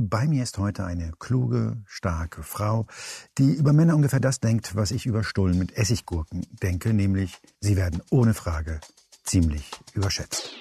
Bei mir ist heute eine kluge, starke Frau, die über Männer ungefähr das denkt, was ich über Stullen mit Essiggurken denke, nämlich sie werden ohne Frage ziemlich überschätzt.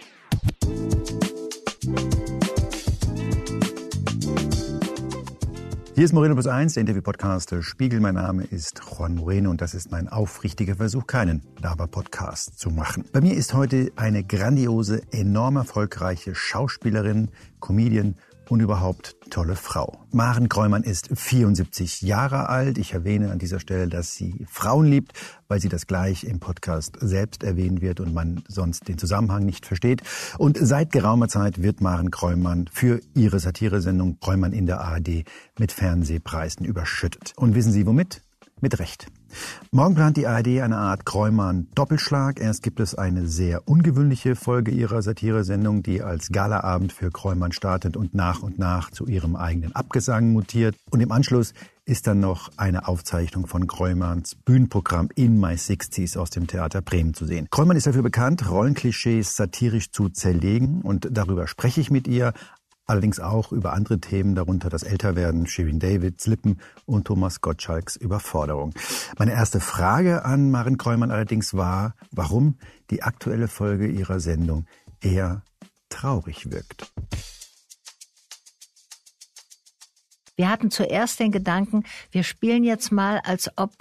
Hier ist Moreno Plus 1, der Interview-Podcast der Spiegel. Mein Name ist Juan Moreno und das ist mein aufrichtiger Versuch, keinen Laber-Podcast zu machen. Bei mir ist heute eine grandiose, enorm erfolgreiche Schauspielerin, Comedian und überhaupt tolle Frau. Maren Kräumann ist 74 Jahre alt. Ich erwähne an dieser Stelle, dass sie Frauen liebt, weil sie das gleich im Podcast selbst erwähnen wird und man sonst den Zusammenhang nicht versteht. Und seit geraumer Zeit wird Maren Kräumann für ihre Satiresendung Kräumann in der ARD mit Fernsehpreisen überschüttet. Und wissen Sie womit? Mit Recht. Morgen plant die ARD eine Art Kräumann-Doppelschlag. Erst gibt es eine sehr ungewöhnliche Folge ihrer Satire-Sendung, die als Galaabend für Kräumann startet und nach und nach zu ihrem eigenen Abgesang mutiert. Und im Anschluss ist dann noch eine Aufzeichnung von Kräumanns Bühnenprogramm In My Sixties aus dem Theater Bremen zu sehen. Kräumann ist dafür bekannt, Rollenklischees satirisch zu zerlegen und darüber spreche ich mit ihr, Allerdings auch über andere Themen, darunter das Älterwerden, Shirin Davids Lippen und Thomas Gottschalks Überforderung. Meine erste Frage an Maren Kreumann allerdings war, warum die aktuelle Folge ihrer Sendung eher traurig wirkt. Wir hatten zuerst den Gedanken, wir spielen jetzt mal, als ob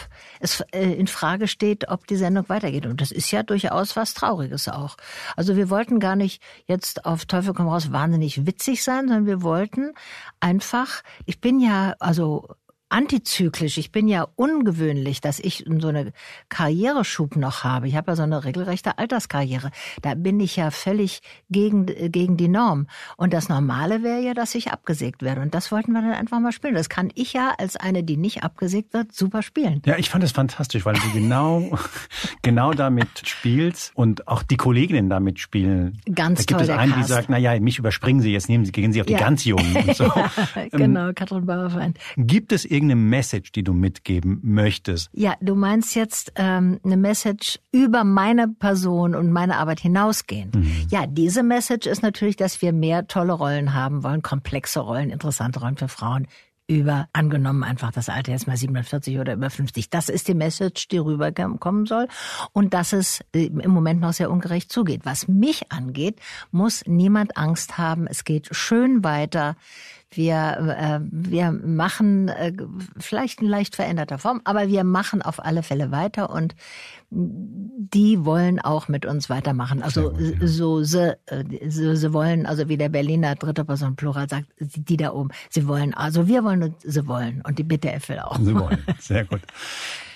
es äh, in Frage steht, ob die Sendung weitergeht. Und das ist ja durchaus was Trauriges auch. Also wir wollten gar nicht jetzt auf Teufel komm raus wahnsinnig witzig sein, sondern wir wollten einfach, ich bin ja, also antizyklisch. Ich bin ja ungewöhnlich, dass ich so eine Karriereschub noch habe. Ich habe ja so eine regelrechte Alterskarriere. Da bin ich ja völlig gegen, gegen die Norm. Und das Normale wäre ja, dass ich abgesägt werde. Und das wollten wir dann einfach mal spielen. Das kann ich ja als eine, die nicht abgesägt wird, super spielen. Ja, ich fand es fantastisch, weil du genau, genau damit spielst und auch die Kolleginnen damit spielen. Ganz da toll. gibt es einen, die sagt, na ja, mich überspringen sie, jetzt nehmen sie, gehen sie auf die ganz Jungen. Und So. ja, ähm, genau, Katrin Bauerfein. Gibt es irgendeine Message, die du mitgeben möchtest. Ja, du meinst jetzt ähm, eine Message über meine Person und meine Arbeit hinausgehend. Mhm. Ja, diese Message ist natürlich, dass wir mehr tolle Rollen haben wollen, komplexe Rollen, interessante Rollen für Frauen über angenommen einfach das Alter jetzt mal 47 oder über 50. Das ist die Message, die rüberkommen soll und dass es äh, im Moment noch sehr ungerecht zugeht. Was mich angeht, muss niemand Angst haben. Es geht schön weiter. Wir, äh, wir machen äh, vielleicht in leicht veränderter Form, aber wir machen auf alle Fälle weiter und die wollen auch mit uns weitermachen. Also so, sie, so, äh, sie wollen, also wie der Berliner dritte Person Plural sagt, die da oben, sie wollen, also wir wollen und sie wollen und die Bitte will auch. Sie wollen, sehr gut.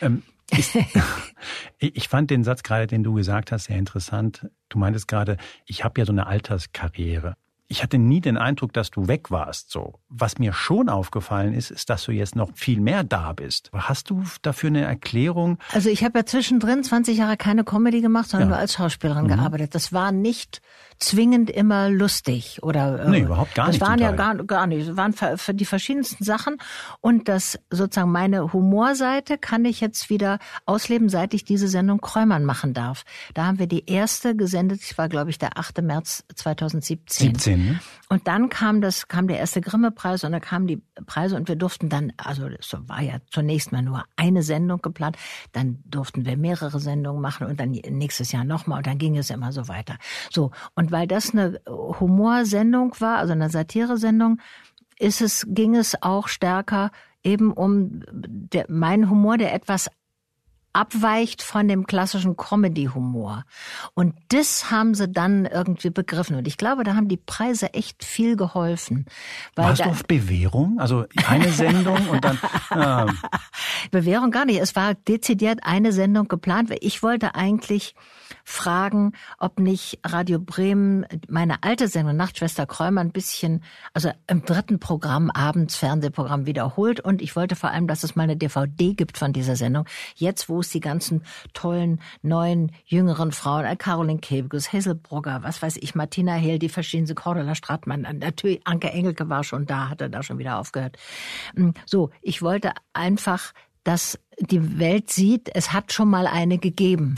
Ähm, ich, ich fand den Satz gerade, den du gesagt hast, sehr interessant. Du meintest gerade, ich habe ja so eine Alterskarriere ich hatte nie den Eindruck, dass du weg warst. So, was mir schon aufgefallen ist, ist, dass du jetzt noch viel mehr da bist. Hast du dafür eine Erklärung? Also ich habe ja zwischendrin 20 Jahre keine Comedy gemacht, sondern ja. nur als Schauspielerin mhm. gearbeitet. Das war nicht zwingend immer lustig oder äh, nee, überhaupt gar das nicht. Das waren ja gar, gar nicht, das waren für die verschiedensten Sachen und das sozusagen meine Humorseite kann ich jetzt wieder ausleben, seit ich diese Sendung Kräumann machen darf. Da haben wir die erste gesendet, ich war glaube ich der 8. März 2017. 17, ne? Und dann kam das kam der erste Grimme Preis und dann kamen die Preise und wir durften dann also es war ja zunächst mal nur eine Sendung geplant, dann durften wir mehrere Sendungen machen und dann nächstes Jahr nochmal und dann ging es immer so weiter. So und weil das eine Humorsendung war, also eine Satiresendung, ist es, ging es auch stärker eben um der, mein Humor, der etwas abweicht von dem klassischen Comedy-Humor. Und das haben sie dann irgendwie begriffen. Und ich glaube, da haben die Preise echt viel geholfen. Warst du auf Bewährung? Also eine Sendung und dann... Ähm. Bewährung gar nicht. Es war dezidiert eine Sendung geplant. Ich wollte eigentlich fragen, ob nicht Radio Bremen meine alte Sendung Nachtschwester Krömer ein bisschen, also im dritten Programm, abends Fernsehprogramm wiederholt. Und ich wollte vor allem, dass es mal eine DVD gibt von dieser Sendung. Jetzt, wo los, die ganzen tollen, neuen, jüngeren Frauen, äh, Caroline Kebekus, Hesselbrugger, was weiß ich, Martina Hill, die verstehen sie, Cordula Stratmann, äh, natürlich Anke Engelke war schon da, hat er da schon wieder aufgehört. Mm, so, ich wollte einfach, dass die Welt sieht, es hat schon mal eine gegeben.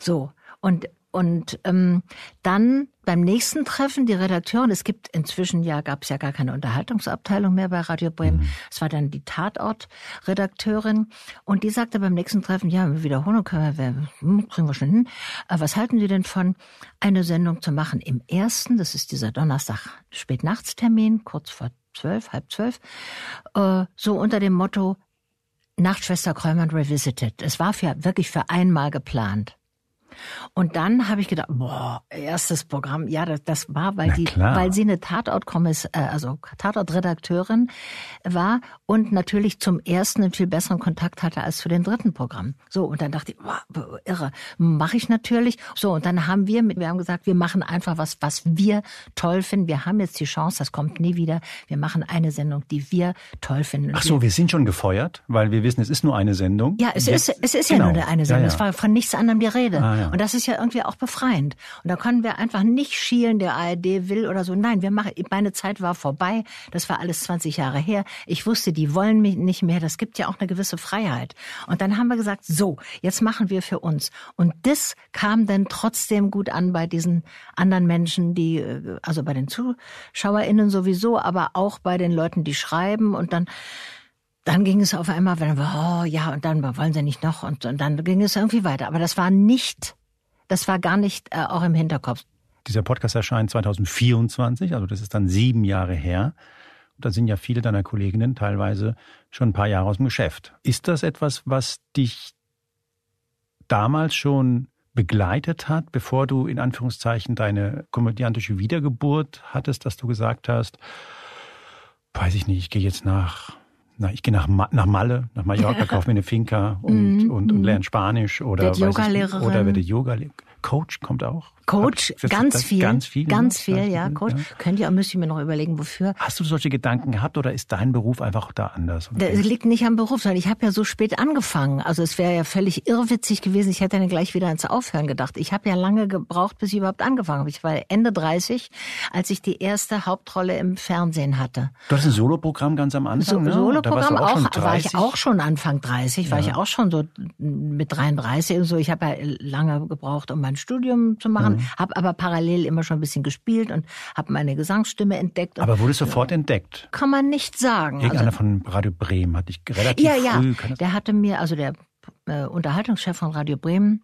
So. Und und ähm, dann beim nächsten Treffen die Redakteurin, es gibt inzwischen ja, gab es ja gar keine Unterhaltungsabteilung mehr bei Radio Bremen, mhm. es war dann die Tatort-Redakteurin und die sagte beim nächsten Treffen, ja, Wiederholung können wir, hm, kriegen wir schon hin, äh, was halten Sie denn von, eine Sendung zu machen im ersten, das ist dieser Donnerstag, Spätnachtstermin, kurz vor zwölf, halb zwölf, äh, so unter dem Motto Nachtschwester Kröllmann Revisited. Es war für, wirklich für einmal geplant. Und dann habe ich gedacht, boah, erstes Programm, ja, das, das war, weil Na die, klar. weil sie eine Tatort-Kommiss, äh, also Tatort-Redakteurin war und natürlich zum ersten einen viel besseren Kontakt hatte als zu den dritten Programm. So und dann dachte ich, boah, irre, mache ich natürlich. So und dann haben wir, mit, wir haben gesagt, wir machen einfach was, was wir toll finden. Wir haben jetzt die Chance, das kommt nie wieder. Wir machen eine Sendung, die wir toll finden. Ach so, wir sind schon gefeuert, weil wir wissen, es ist nur eine Sendung. Ja, es jetzt, ist, es ist genau. ja nur eine Sendung. Ja, ja. Es war von nichts anderem die Rede. Ah, ja. Und das ist ja irgendwie auch befreiend. Und da können wir einfach nicht schielen, der ARD will oder so. Nein, wir machen, meine Zeit war vorbei. Das war alles 20 Jahre her. Ich wusste, die wollen mich nicht mehr. Das gibt ja auch eine gewisse Freiheit. Und dann haben wir gesagt, so, jetzt machen wir für uns. Und das kam dann trotzdem gut an bei diesen anderen Menschen, die, äh, also bei den ZuschauerInnen sowieso, aber auch bei den Leuten, die schreiben und dann, dann ging es auf einmal, wenn, oh ja, und dann wollen sie nicht noch und, und dann ging es irgendwie weiter. Aber das war nicht, das war gar nicht äh, auch im Hinterkopf. Dieser Podcast erscheint 2024, also das ist dann sieben Jahre her. Und da sind ja viele deiner Kolleginnen teilweise schon ein paar Jahre aus dem Geschäft. Ist das etwas, was dich damals schon begleitet hat, bevor du in Anführungszeichen deine komödiantische Wiedergeburt hattest, dass du gesagt hast, weiß ich nicht, ich gehe jetzt nach na, ich gehe nach, nach Malle, nach Mallorca, kaufe mir eine Finca und, mhm, und, und, und mhm. lerne Spanisch oder, werde Yoga-Lehrerin. oder werde Yoga-Lehrerin. Coach kommt auch. Coach, ganz, viel, ganz viel. Ne? Ganz viel, ganz viel ja. Coach. Ja. Könnt ihr, müsst ihr mir noch überlegen, wofür. Hast du solche Gedanken gehabt oder ist dein Beruf einfach da anders? Das liegt nicht am Beruf, sondern ich habe ja so spät angefangen. Also es wäre ja völlig irrwitzig gewesen. Ich hätte dann gleich wieder ans Aufhören gedacht. Ich habe ja lange gebraucht, bis ich überhaupt angefangen habe. Ich war Ende 30, als ich die erste Hauptrolle im Fernsehen hatte. Du hast ein Soloprogramm ganz am Anfang, so, ne? Soloprogramm auch, auch war ich auch schon Anfang 30, ja. war ich auch schon so mit 33 und so. Ich habe ja lange gebraucht, um mein ein Studium zu machen, mhm. habe aber parallel immer schon ein bisschen gespielt und habe meine Gesangsstimme entdeckt. Aber wurde sofort ja, entdeckt? Kann man nicht sagen. Irgendeiner also, von Radio Bremen hatte ich relativ ja, früh. Ja, ja, der hatte mir, also der äh, Unterhaltungschef von Radio Bremen,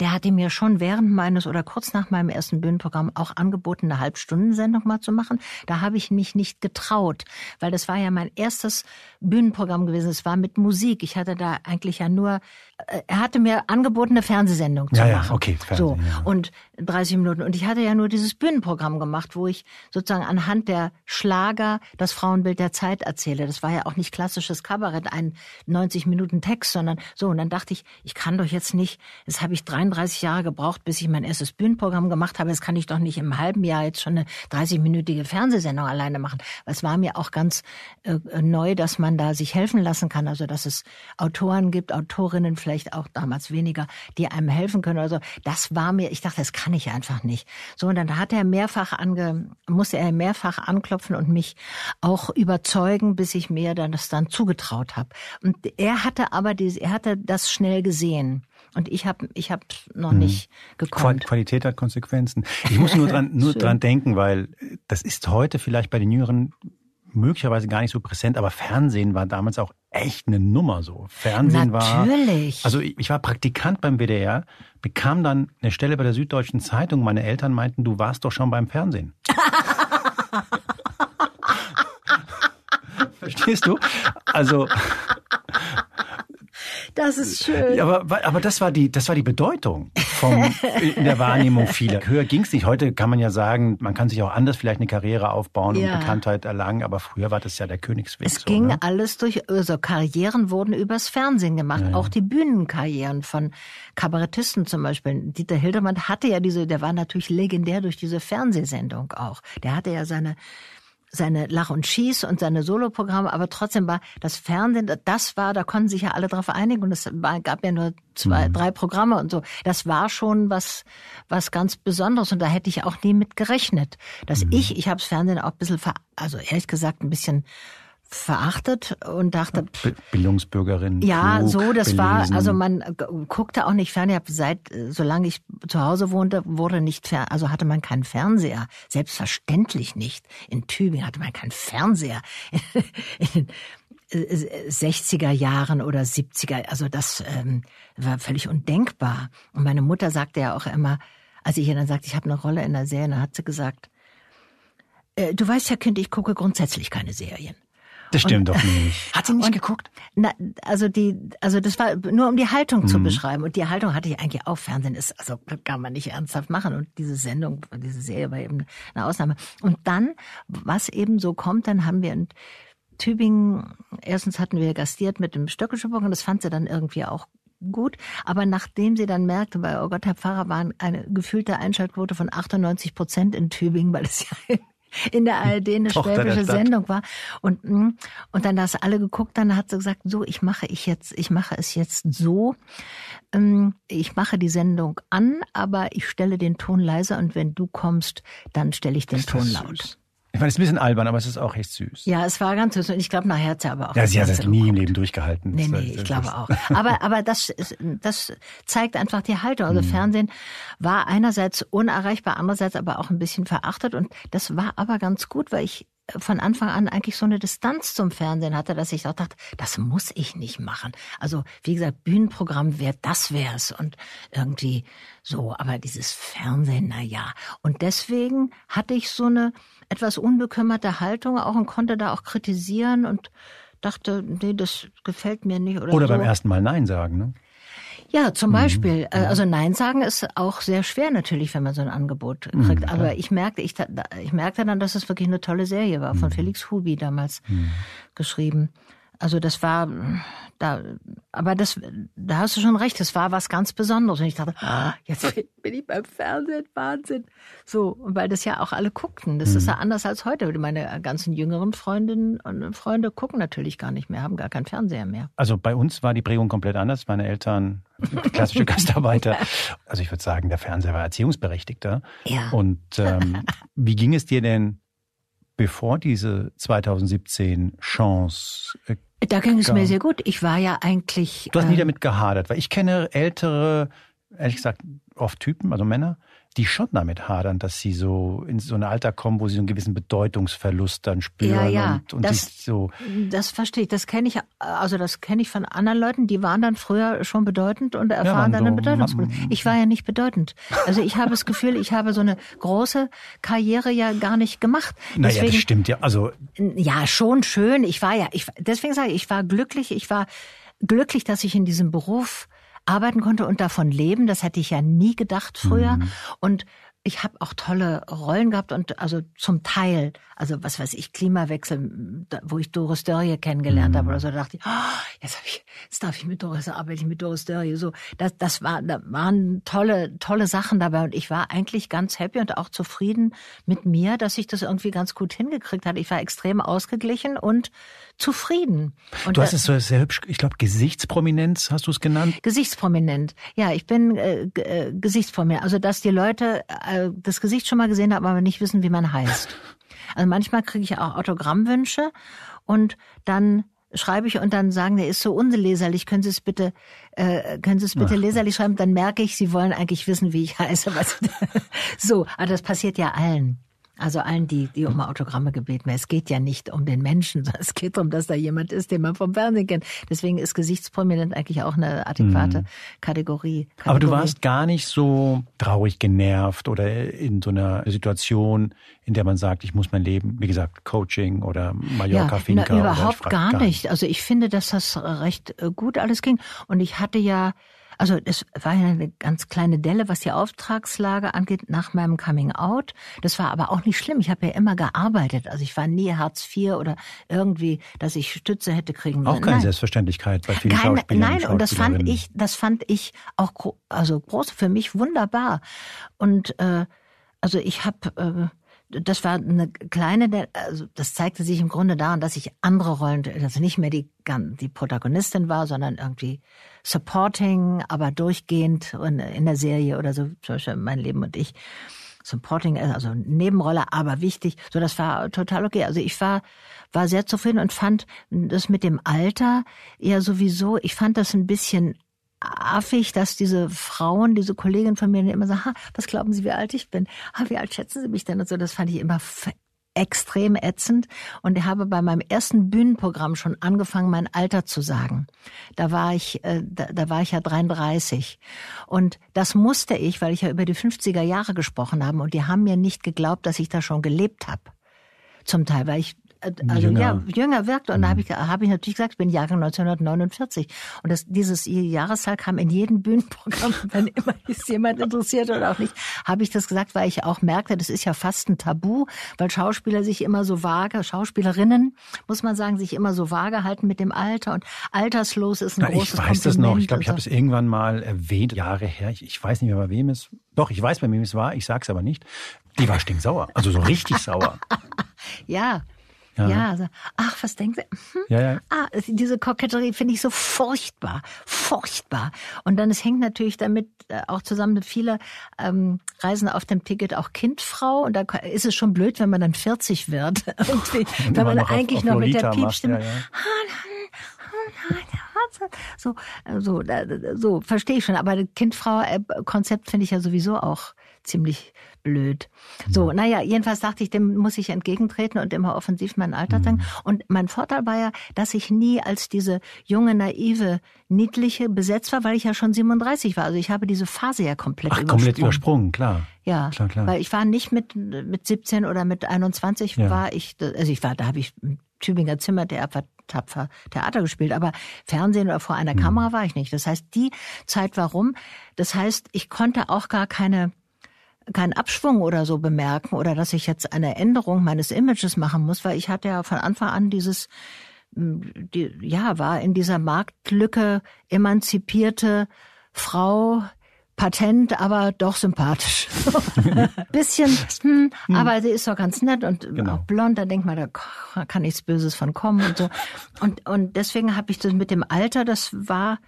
der hatte mir schon während meines oder kurz nach meinem ersten Bühnenprogramm auch angeboten, eine Halbstundensendung mal zu machen. Da habe ich mich nicht getraut, weil das war ja mein erstes Bühnenprogramm gewesen. Es war mit Musik. Ich hatte da eigentlich ja nur, äh, er hatte mir angeboten, eine Fernsehsendung zu ja, machen. Ja, okay, Fernsehen, so. Ja. Und 30 Minuten. Und ich hatte ja nur dieses Bühnenprogramm gemacht, wo ich sozusagen anhand der Schlager das Frauenbild der Zeit erzähle. Das war ja auch nicht klassisches Kabarett, ein 90 Minuten Text, sondern so. Und dann dachte ich, ich kann doch jetzt nicht, das habe ich ich 33 Jahre gebraucht, bis ich mein erstes Bühnenprogramm gemacht habe. Das kann ich doch nicht im halben Jahr jetzt schon eine 30-minütige Fernsehsendung alleine machen. Es war mir auch ganz äh, neu, dass man da sich helfen lassen kann. Also, dass es Autoren gibt, Autorinnen vielleicht auch damals weniger, die einem helfen können. Also, das war mir, ich dachte, das kann ich einfach nicht. So, und dann hat er mehrfach ange, musste er mehrfach anklopfen und mich auch überzeugen, bis ich mir dann das dann zugetraut habe. Und er hatte aber diese, er hatte das schnell gesehen. Und ich habe ich hab noch mhm. nicht gekonnt. Qualität hat Konsequenzen. Ich muss nur dran nur dran denken, weil das ist heute vielleicht bei den jüngeren möglicherweise gar nicht so präsent, aber Fernsehen war damals auch echt eine Nummer so. Fernsehen Natürlich. war. Also ich, ich war Praktikant beim WDR, bekam dann eine Stelle bei der Süddeutschen Zeitung. Meine Eltern meinten, du warst doch schon beim Fernsehen. Verstehst du? Also das ist schön. aber, aber das war die, das war die Bedeutung vom, in der Wahrnehmung vieler. Höher ging es nicht. Heute kann man ja sagen, man kann sich auch anders vielleicht eine Karriere aufbauen ja. und Bekanntheit erlangen, aber früher war das ja der Königsweg. Es so, ging ne? alles durch, also Karrieren wurden übers Fernsehen gemacht, ja, ja. auch die Bühnenkarrieren von Kabarettisten zum Beispiel. Dieter Hildermann hatte ja diese, der war natürlich legendär durch diese Fernsehsendung auch. Der hatte ja seine seine Lach und Schieß und seine Soloprogramme, aber trotzdem war das Fernsehen, das war, da konnten sich ja alle drauf einigen und es gab ja nur zwei, mhm. drei Programme und so. Das war schon was, was ganz Besonderes und da hätte ich auch nie mit gerechnet, dass mhm. ich, ich habe das Fernsehen auch ein bisschen, ver also ehrlich gesagt ein bisschen verachtet und dachte Bildungsbürgerin ja klug, so das belesen. war also man guckte auch nicht fern ich habe seit solange ich zu Hause wohnte wurde nicht fern, also hatte man keinen Fernseher selbstverständlich nicht in Tübingen hatte man keinen Fernseher in, 60er äh, Jahren oder 70er also das ähm, war völlig undenkbar und meine Mutter sagte ja auch immer als ich ihr dann sagte ich habe eine Rolle in der Serie dann hat sie gesagt äh, du weißt ja Kind ich gucke grundsätzlich keine Serien das stimmt und, doch nicht. Hat sie nicht und, geguckt? Na, also die, also das war nur um die Haltung mhm. zu beschreiben. Und die Haltung hatte ich eigentlich auch. Fernsehen ist, also kann man nicht ernsthaft machen. Und diese Sendung, diese Serie war eben eine Ausnahme. Und dann, was eben so kommt, dann haben wir in Tübingen, erstens hatten wir gastiert mit dem Stöckelschuppen und das fand sie dann irgendwie auch gut. Aber nachdem sie dann merkte, bei Oh Gott, Herr Pfarrer, waren eine gefühlte Einschaltquote von 98 Prozent in Tübingen, weil es ja in der ARD eine Tochter schwäbische Sendung war und mm, und dann das alle geguckt, dann hat sie gesagt, so ich mache ich jetzt, ich mache es jetzt so, ähm, ich mache die Sendung an, aber ich stelle den Ton leiser und wenn du kommst, dann stelle ich den Ton laut. Süß. Ich meine, es ist ein bisschen albern, aber es ist auch echt süß. Ja, es war ganz süß und ich glaube, nachher hat sie aber auch. Ja, sie hat das nie im Leben durchgehalten. Nee, nee, ich glaube auch. Aber, aber das, das zeigt einfach die Haltung. Also mhm. Fernsehen war einerseits unerreichbar, andererseits aber auch ein bisschen verachtet und das war aber ganz gut, weil ich von Anfang an eigentlich so eine Distanz zum Fernsehen hatte, dass ich auch dachte, das muss ich nicht machen. Also wie gesagt, Bühnenprogramm wäre das wäre es. und irgendwie so, aber dieses Fernsehen, na ja. Und deswegen hatte ich so eine etwas unbekümmerte Haltung auch und konnte da auch kritisieren und dachte, nee, das gefällt mir nicht. Oder, oder so. beim ersten Mal Nein sagen, ne? Ja, zum mhm. Beispiel. Äh, mhm. Also Nein sagen ist auch sehr schwer natürlich, wenn man so ein Angebot mhm, kriegt. Mhm, Aber ich merkte, ich, ich merkte dann, dass es wirklich eine tolle Serie war, von mhm. Felix Hubi damals geschrieben. Also das war da, aber das, da hast du schon recht, das war was ganz Besonderes. Und ich dachte, ah, jetzt bin ich beim Fernsehen, Wahnsinn. So, weil das ja auch alle guckten. Das mhm. ist ja anders als heute. Meine ganzen jüngeren Freundinnen und Freunde gucken natürlich gar nicht mehr, haben gar keinen Fernseher mehr. Also bei uns war die Prägung komplett anders. Meine Eltern klassische Gastarbeiter. Also ich würde sagen, der Fernseher war Erziehungsberechtigter. Ja. Und ähm, wie ging es dir denn bevor diese 2017 Chance äh, da ging es mir sehr gut. Ich war ja eigentlich. Du hast nie ähm, damit gehadert, weil ich kenne ältere, ehrlich gesagt, oft Typen, also Männer, die schon damit hadern, dass sie so in so ein Alter kommen, wo sie so einen gewissen Bedeutungsverlust dann spüren ja, ja. und, und das, sich so. Das verstehe ich. Das kenne ich, also das kenne ich von anderen Leuten, die waren dann früher schon bedeutend und erfahren ja, dann so eine Bedeutungsverlust. Ich war ja nicht bedeutend. Also ich habe das Gefühl, ich habe so eine große Karriere ja gar nicht gemacht. Naja, das stimmt ja. Also ja, schon schön. Ich war ja, ich, deswegen sage ich, ich war glücklich. Ich war glücklich, dass ich in diesem Beruf arbeiten konnte und davon leben. Das hätte ich ja nie gedacht früher. Mhm. Und ich habe auch tolle Rollen gehabt und also zum Teil, also was weiß ich, Klimawechsel, wo ich Doris Dörrie kennengelernt mhm. habe oder so, da dachte ich, oh, jetzt, hab ich, jetzt darf ich mit Doris arbeiten, ich mit Doris Dörrie. So, das, das war, da waren tolle, tolle Sachen dabei und ich war eigentlich ganz happy und auch zufrieden mit mir, dass ich das irgendwie ganz gut hingekriegt hatte. Ich war extrem ausgeglichen und zufrieden. Und du hast es so sehr hübsch, ich glaube, Gesichtsprominenz hast du es genannt? Gesichtsprominent. Ja, ich bin äh, äh, Gesichtsprominent. Also, dass die Leute äh, das Gesicht schon mal gesehen haben, aber nicht wissen, wie man heißt. Also manchmal kriege ich auch Autogrammwünsche und dann schreibe ich und dann sagen, der ist so unleserlich, können Sie es bitte, äh, können Sie es bitte Ach. leserlich schreiben? Dann merke ich, Sie wollen eigentlich wissen, wie ich heiße. so, aber das passiert ja allen. Also allen, die, die um Autogramme gebeten werden. Es geht ja nicht um den Menschen, sondern es geht darum, dass da jemand ist, den man vom Fernsehen kennt. Deswegen ist Gesichtsprominent eigentlich auch eine adäquate mhm. Kategorie, Kategorie. Aber du warst gar nicht so traurig genervt oder in so einer Situation, in der man sagt, ich muss mein Leben, wie gesagt, Coaching oder Mallorca, ja, Finca. Na, überhaupt gar, gar nicht. Also ich finde, dass das recht äh, gut alles ging. Und ich hatte ja also es war ja eine ganz kleine Delle, was die Auftragslage angeht, nach meinem Coming Out. Das war aber auch nicht schlimm. Ich habe ja immer gearbeitet. Also ich war nie Hartz IV oder irgendwie, dass ich Stütze hätte kriegen müssen. Auch keine nein. Selbstverständlichkeit bei vielen keine, Schauspielern. Nein, und, und das fand ich, das fand ich auch also groß für mich wunderbar. Und äh, also ich habe äh, das war eine kleine, also das zeigte sich im Grunde daran, dass ich andere Rollen, also nicht mehr die, die Protagonistin war, sondern irgendwie supporting, aber durchgehend in der Serie oder so, zum Beispiel mein Leben und ich. Supporting, also Nebenrolle, aber wichtig. So, das war total okay. Also ich war, war sehr zufrieden und fand das mit dem Alter ja sowieso, ich fand das ein bisschen affig, dass diese Frauen, diese Kolleginnen von mir immer sagen, ha, was glauben Sie, wie alt ich bin? Ha, wie alt schätzen Sie mich denn? Und so, das fand ich immer extrem ätzend und ich habe bei meinem ersten Bühnenprogramm schon angefangen, mein Alter zu sagen. Da war ich, äh, da, da war ich ja 33 und das musste ich, weil ich ja über die 50er Jahre gesprochen habe und die haben mir nicht geglaubt, dass ich da schon gelebt habe. Zum Teil, weil ich äh, also jünger, ja, jünger wirkte. Und mhm. da habe ich, hab ich natürlich gesagt, ich bin Jahrgang 1949. Und das, dieses Jahreszahl kam in jedem Bühnenprogramm, wenn immer es jemand interessiert oder auch nicht, habe ich das gesagt, weil ich auch merkte, das ist ja fast ein Tabu, weil Schauspieler sich immer so vage, Schauspielerinnen, muss man sagen, sich immer so vage halten mit dem Alter. Und alterslos ist ein Na, großes Ich weiß Kompliment das noch. Ich glaube, ich habe es irgendwann mal erwähnt, Jahre her. Ich, ich weiß nicht mehr, bei wem es doch, ich weiß, bei wem es war, ich sag's aber nicht. Die war stinksauer, also so richtig sauer. ja, ja, ja ne? also, ach, was denkt sie? Hm? Ja, ja. Ah, diese Koketterie finde ich so furchtbar, furchtbar. Und dann, es hängt natürlich damit äh, auch zusammen, mit viele ähm, reisen auf dem Ticket auch Kindfrau. Und da ist es schon blöd, wenn man dann 40 wird. und wenn, wenn man, man noch eigentlich auf, auf noch mit der Piepstimme... So, äh, so, so verstehe ich schon. Aber Kindfrau-Konzept finde ich ja sowieso auch ziemlich blöd. So, naja, jedenfalls dachte ich, dem muss ich entgegentreten und immer offensiv meinen Alter sagen. Mhm. Und mein Vorteil war ja, dass ich nie als diese junge, naive, niedliche besetzt war, weil ich ja schon 37 war. Also ich habe diese Phase ja komplett Ach, übersprungen. komplett übersprungen, klar. Ja, klar, klar. weil ich war nicht mit, mit 17 oder mit 21 ja. war ich, also ich war, da habe ich Tübinger Zimmer, der war tapfer Theater gespielt, aber Fernsehen oder vor einer mhm. Kamera war ich nicht. Das heißt, die Zeit war rum. Das heißt, ich konnte auch gar keine keinen Abschwung oder so bemerken oder dass ich jetzt eine Änderung meines Images machen muss, weil ich hatte ja von Anfang an dieses, hm, die, ja, war in dieser Marktlücke emanzipierte Frau, patent, aber doch sympathisch. Bisschen, hm, hm, aber sie ist doch ganz nett und genau. blond, da denkt man, da kann nichts Böses von kommen und so. Und, und deswegen habe ich das mit dem Alter, das war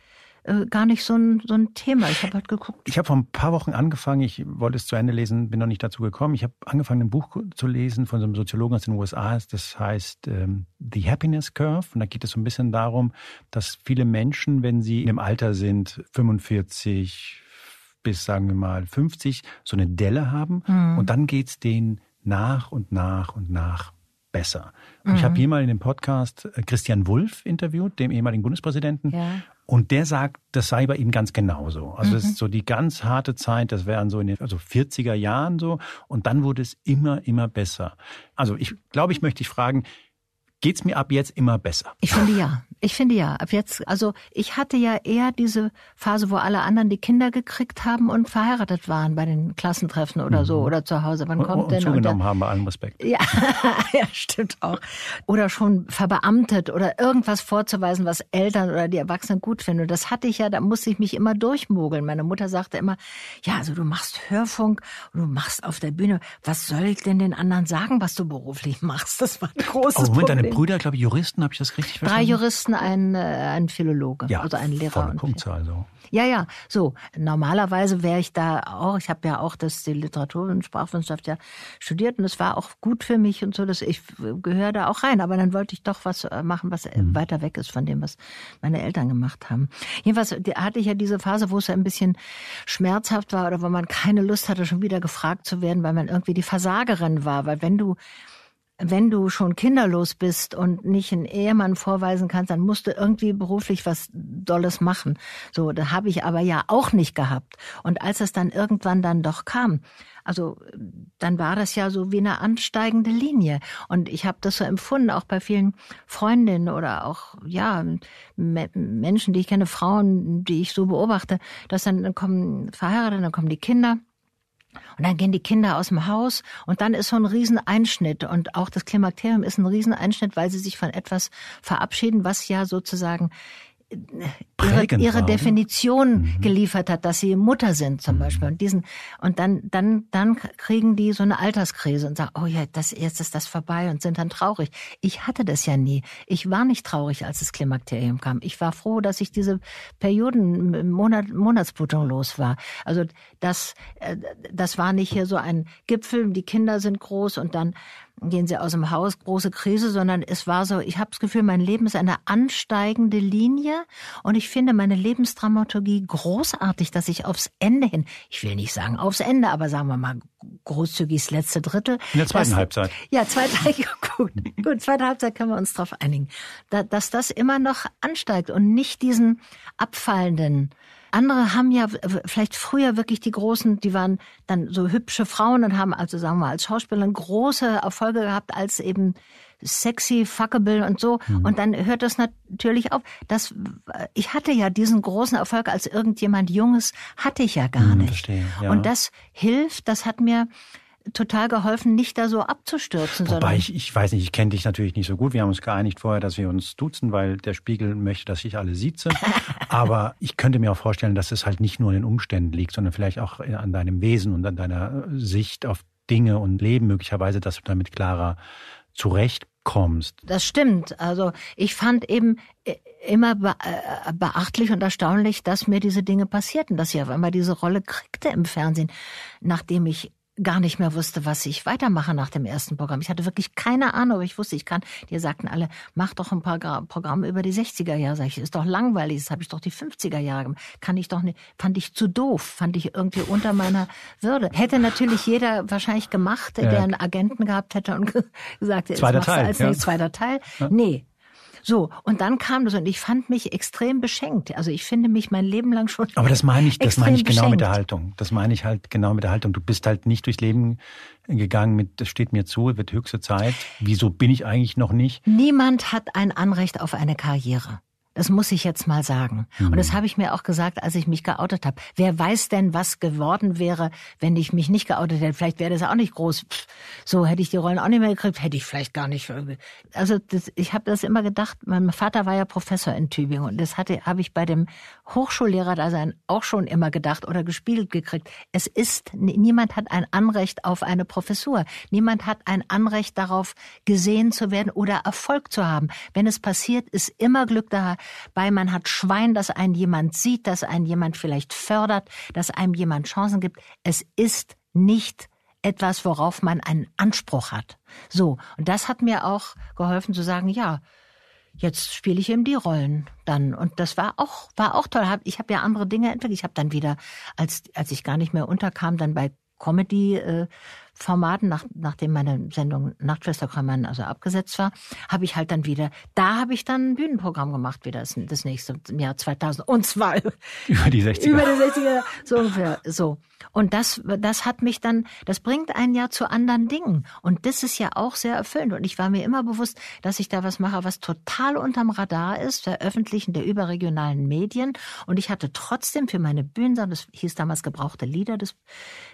äh, gar nicht so ein, so ein Thema. Ich habe halt geguckt. Ich habe vor ein paar Wochen angefangen, ich wollte es zu Ende lesen, bin noch nicht dazu gekommen. Ich habe angefangen, ein Buch zu lesen von so einem Soziologen aus den USA. Das heißt ähm, The Happiness Curve. Und da geht es so ein bisschen darum, dass viele Menschen, wenn sie im Alter sind, 45 bis sagen wir mal 50, so eine Delle haben. Mhm. Und dann geht es denen nach und nach und nach besser. Mhm. Ich habe hier mal in dem Podcast äh, Christian Wulff interviewt, dem ehemaligen Bundespräsidenten. Ja. Und der sagt, das sei bei ihm ganz genauso. Also mhm. das ist so die ganz harte Zeit, das wären so in den also 40er Jahren so. Und dann wurde es immer, immer besser. Also ich glaube, ich möchte dich fragen, geht's mir ab jetzt immer besser? Ich finde ja. Ich finde ja, ab jetzt, also ich hatte ja eher diese Phase, wo alle anderen die Kinder gekriegt haben und verheiratet waren bei den Klassentreffen oder mhm. so oder zu Hause. Wann und, kommt und denn? Zugenommen und haben bei allem Respekt. Ja, ja, stimmt auch. Oder schon verbeamtet oder irgendwas vorzuweisen, was Eltern oder die Erwachsenen gut finden. Und das hatte ich ja, da musste ich mich immer durchmogeln. Meine Mutter sagte immer, ja, also du machst Hörfunk und du machst auf der Bühne. Was soll ich denn den anderen sagen, was du beruflich machst? Das war ein großes Aber oh, Moment, Problem. deine Brüder, glaube ich, Juristen, habe ich das richtig verstanden? Drei Juristen Jackson ein, äh, ein Philologe, ja, also ein Lehrer. Volle Punktzahl so. Ja, ja, so. Normalerweise wäre ich da auch, ich habe ja auch das, die Literatur und Sprachwissenschaft ja studiert und es war auch gut für mich und so, dass ich gehöre da auch rein. Aber dann wollte ich doch was äh, machen, was äh, mhm. weiter weg ist von dem, was meine Eltern gemacht haben. Jedenfalls hatte ich ja diese Phase, wo es ja ein bisschen schmerzhaft war oder wo man keine Lust hatte, schon wieder gefragt zu werden, weil man irgendwie die Versagerin war. Weil wenn du wenn du schon kinderlos bist und nicht einen Ehemann vorweisen kannst, dann musst du irgendwie beruflich was Dolles machen. So, das habe ich aber ja auch nicht gehabt. Und als es dann irgendwann dann doch kam, also dann war das ja so wie eine ansteigende Linie. Und ich habe das so empfunden, auch bei vielen Freundinnen oder auch, ja, Menschen, die ich kenne, Frauen, die ich so beobachte, dass dann, dann kommen verheiratet, dann kommen die Kinder. Und dann gehen die Kinder aus dem Haus und dann ist so ein Rieseneinschnitt. Und auch das Klimakterium ist ein Rieseneinschnitt, weil sie sich von etwas verabschieden, was ja sozusagen ihre, ihre Definition mhm. geliefert hat, dass sie Mutter sind zum mhm. Beispiel und diesen und dann dann dann kriegen die so eine Alterskrise und sagen, oh ja, das jetzt ist das vorbei und sind dann traurig. Ich hatte das ja nie. Ich war nicht traurig, als das Klimakterium kam. Ich war froh, dass ich diese Perioden Monat, Monatsblutung los war. Also das äh, das war nicht hier so ein Gipfel. Die Kinder sind groß und dann gehen sie aus dem Haus, große Krise, sondern es war so, ich habe das Gefühl, mein Leben ist eine ansteigende Linie und ich finde meine Lebensdramaturgie großartig, dass ich aufs Ende hin, ich will nicht sagen aufs Ende, aber sagen wir mal großzügig das letzte Drittel. In der zweiten dass, Halbzeit. Ja, zweite, gut, gut, zweite Halbzeit können wir uns drauf einigen, dass das immer noch ansteigt und nicht diesen abfallenden andere haben ja vielleicht früher wirklich die großen, die waren dann so hübsche Frauen und haben also sagen wir als Schauspielerin große Erfolge gehabt als eben sexy, fuckable und so. Mhm. Und dann hört das natürlich auf. Das, ich hatte ja diesen großen Erfolg als irgendjemand Junges, hatte ich ja gar mhm, nicht. Verstehe, ja. Und das hilft, das hat mir total geholfen, nicht da so abzustürzen. Wobei ich, ich weiß nicht, ich kenne dich natürlich nicht so gut. Wir haben uns geeinigt vorher, dass wir uns duzen, weil der Spiegel möchte, dass ich alle sieze. Aber ich könnte mir auch vorstellen, dass es halt nicht nur an den Umständen liegt, sondern vielleicht auch äh, an deinem Wesen und an deiner äh, Sicht auf Dinge und Leben möglicherweise, dass du damit klarer zurechtkommst. Das stimmt. Also ich fand eben äh, immer beachtlich und erstaunlich, dass mir diese Dinge passierten, dass ich auf einmal diese Rolle kriegte im Fernsehen, nachdem ich gar nicht mehr wusste, was ich weitermache nach dem ersten Programm. Ich hatte wirklich keine Ahnung, aber ich wusste, ich kann. Die sagten alle, mach doch ein paar Programme über die 60er Jahre. Sag ich, ist doch langweilig, das habe ich doch die 50er Jahre gemacht. Kann ich doch nicht, fand ich zu doof, fand ich irgendwie unter meiner Würde. Hätte natürlich jeder wahrscheinlich gemacht, ja. der einen Agenten gehabt hätte und gesagt, jetzt zweiter machst du als ja. nächstes zweiter Teil. Ja. Nee, so, und dann kam das und ich fand mich extrem beschenkt. Also ich finde mich mein Leben lang schon. Aber das meine ich, das meine ich genau beschenkt. mit der Haltung. Das meine ich halt genau mit der Haltung. Du bist halt nicht durchs Leben gegangen mit, das steht mir zu, wird höchste Zeit. Wieso bin ich eigentlich noch nicht? Niemand hat ein Anrecht auf eine Karriere. Das muss ich jetzt mal sagen. Mhm. Und das mhm. habe ich mir auch gesagt, als ich mich geoutet habe. Wer weiß denn, was geworden wäre, wenn ich mich nicht geoutet hätte? Vielleicht wäre das auch nicht groß. Pff, so hätte ich die Rollen auch nicht mehr gekriegt, hätte ich vielleicht gar nicht. Äh, also das, ich habe das immer gedacht. Mein Vater war ja Professor in Tübingen und das hatte habe ich bei dem Hochschullehrer da sein auch schon immer gedacht oder gespiegelt gekriegt. Es ist niemand hat ein Anrecht auf eine Professur. Niemand hat ein Anrecht darauf gesehen zu werden oder Erfolg zu haben. Wenn es passiert, ist immer Glück da bei man hat Schwein, dass einen jemand sieht, dass einen jemand vielleicht fördert, dass einem jemand Chancen gibt. Es ist nicht etwas, worauf man einen Anspruch hat. So, und das hat mir auch geholfen zu sagen, ja, jetzt spiele ich eben die Rollen dann und das war auch war auch toll. Ich habe ja andere Dinge entwickelt. Ich habe dann wieder als als ich gar nicht mehr unterkam, dann bei Comedy äh, Formaten, nach, nachdem meine Sendung Nachtschwester Krömmern also abgesetzt war, habe ich halt dann wieder, da habe ich dann ein Bühnenprogramm gemacht, wieder das, das nächste im Jahr 2000 und zwar über die 60er. Über die 60er, so ungefähr, so. Und das, das hat mich dann, das bringt einen ja zu anderen Dingen. Und das ist ja auch sehr erfüllend. Und ich war mir immer bewusst, dass ich da was mache, was total unterm Radar ist, Veröffentlichen der überregionalen Medien. Und ich hatte trotzdem für meine Bühnen, das hieß damals gebrauchte Lieder, das,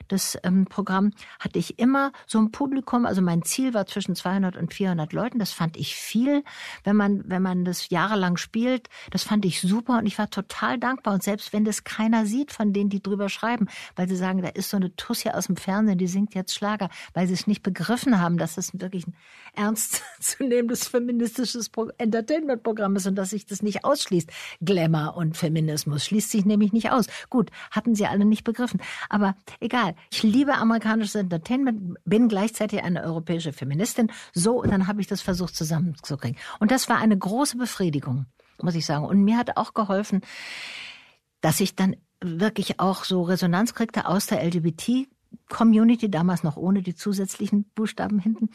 das ähm, Programm, hatte ich immer so ein Publikum, also mein Ziel war zwischen 200 und 400 Leuten, das fand ich viel, wenn man wenn man das jahrelang spielt, das fand ich super und ich war total dankbar und selbst wenn das keiner sieht von denen, die drüber schreiben, weil sie sagen, da ist so eine Tussi aus dem Fernsehen, die singt jetzt Schlager, weil sie es nicht begriffen haben, dass es wirklich ein ernstzunehmendes feministisches Entertainment-Programm ist und dass sich das nicht ausschließt. Glamour und Feminismus schließt sich nämlich nicht aus. Gut, hatten sie alle nicht begriffen, aber egal. Ich liebe amerikanisches Entertainment Entertainment, bin gleichzeitig eine europäische Feministin. So, und dann habe ich das versucht zusammenzukriegen. Und das war eine große Befriedigung, muss ich sagen. Und mir hat auch geholfen, dass ich dann wirklich auch so Resonanz kriegte aus der LGBT Community, damals noch ohne die zusätzlichen Buchstaben hinten,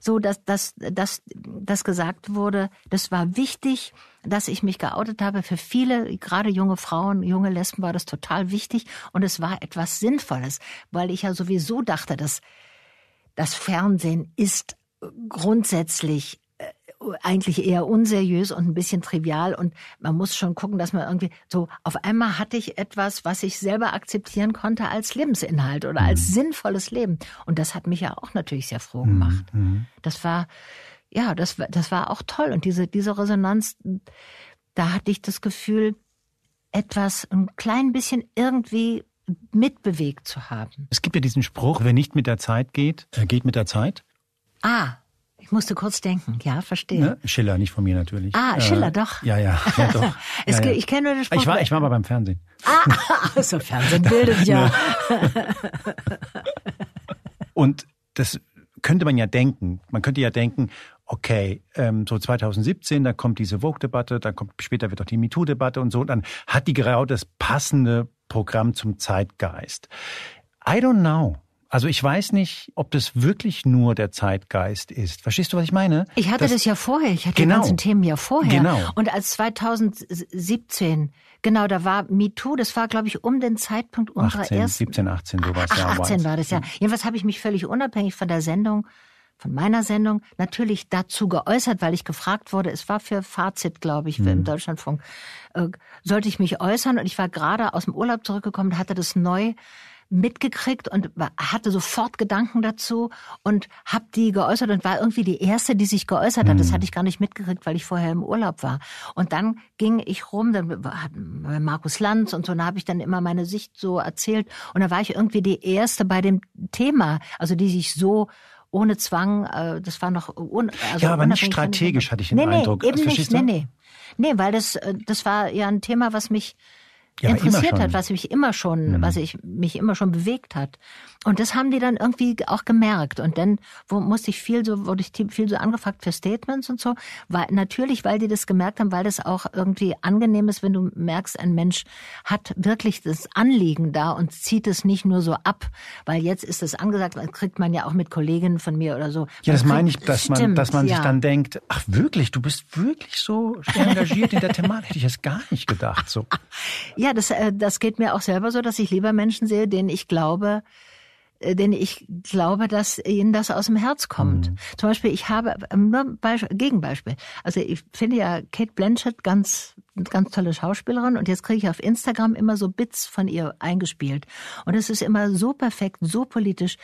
so dass, dass, dass, dass gesagt wurde, das war wichtig, dass ich mich geoutet habe. Für viele, gerade junge Frauen, junge Lesben war das total wichtig und es war etwas Sinnvolles, weil ich ja sowieso dachte, dass das Fernsehen ist grundsätzlich eigentlich eher unseriös und ein bisschen trivial und man muss schon gucken, dass man irgendwie so auf einmal hatte ich etwas, was ich selber akzeptieren konnte als Lebensinhalt oder mhm. als sinnvolles Leben und das hat mich ja auch natürlich sehr froh gemacht. Mhm, mhm. Das war ja, das das war auch toll und diese diese Resonanz, da hatte ich das Gefühl etwas ein klein bisschen irgendwie mitbewegt zu haben. Es gibt ja diesen Spruch, wer nicht mit der Zeit geht, er äh, geht mit der Zeit. Ah, ich musste kurz denken, ja, verstehe. Ne? Schiller, nicht von mir natürlich. Ah, Schiller, äh, doch. Ja, ja, ja doch. Ja, ja. Ich kenne nur den Spruch. Ich war, ich war mal beim Fernsehen. Ah, so also Fernsehen bildet ja. Ne. Und das könnte man ja denken. Man könnte ja denken, okay, ähm, so 2017, da kommt diese Vogue-Debatte, dann kommt später wird auch die MeToo-Debatte und so, und dann hat die genau das passende Programm zum Zeitgeist. I don't know. Also ich weiß nicht, ob das wirklich nur der Zeitgeist ist. Verstehst du, was ich meine? Ich hatte das, das ja vorher. Ich hatte genau, die ganzen Themen ja vorher. Genau. Und als 2017, genau, da war MeToo, das war, glaube ich, um den Zeitpunkt unserer 18, ersten... 17, 18, sowas. Ach, ja, 18 war das, ja. Hm. Jedenfalls habe ich mich völlig unabhängig von der Sendung von meiner Sendung natürlich dazu geäußert, weil ich gefragt wurde, es war für Fazit, glaube ich, mhm. im hm. Deutschlandfunk, äh, sollte ich mich äußern und ich war gerade aus dem Urlaub zurückgekommen, hatte das neu mitgekriegt und hatte sofort Gedanken dazu und habe die geäußert und war irgendwie die erste, die sich geäußert hat. Mhm. Das hm. hatte ich gar nicht mitgekriegt, weil ich vorher im Urlaub war. Und dann ging ich rum, dann war Markus Lanz und so, da habe ich dann immer meine Sicht so erzählt und da war ich irgendwie die erste bei dem Thema, also die sich so ohne Zwang, äh, das war noch un, also Ja, aber nicht strategisch hatte ich den nee, Eindruck. Nee, eben nicht, nee, nee. Nee, weil das äh, das war ja ein Thema, was mich ja, interessiert hat, was mich immer schon, mhm. was ich mich immer schon bewegt hat. Und das haben die dann irgendwie auch gemerkt. Und dann musste ich viel so, wurde ich viel so angefragt für Statements und so. Weil, natürlich, weil die das gemerkt haben, weil das auch irgendwie angenehm ist, wenn du merkst, ein Mensch hat wirklich das Anliegen da und zieht es nicht nur so ab, weil jetzt ist das angesagt, dann kriegt man ja auch mit Kolleginnen von mir oder so. Ja, das meine ich, dass stimmt, man, dass man ja. sich dann denkt, ach wirklich, du bist wirklich so engagiert in der Thematik, hätte ich es gar nicht gedacht, so. Ja, das, äh, das geht mir auch selber so, dass ich lieber Menschen sehe, denen ich glaube, äh, denen ich glaube, dass ihnen das aus dem Herz kommt. Mhm. Zum Beispiel, ich habe ähm, nur Beispiel, Gegenbeispiel. Also ich finde ja Kate Blanchett ganz ganz tolle Schauspielerin und jetzt kriege ich auf Instagram immer so Bits von ihr eingespielt und es ist immer so perfekt, so politisch,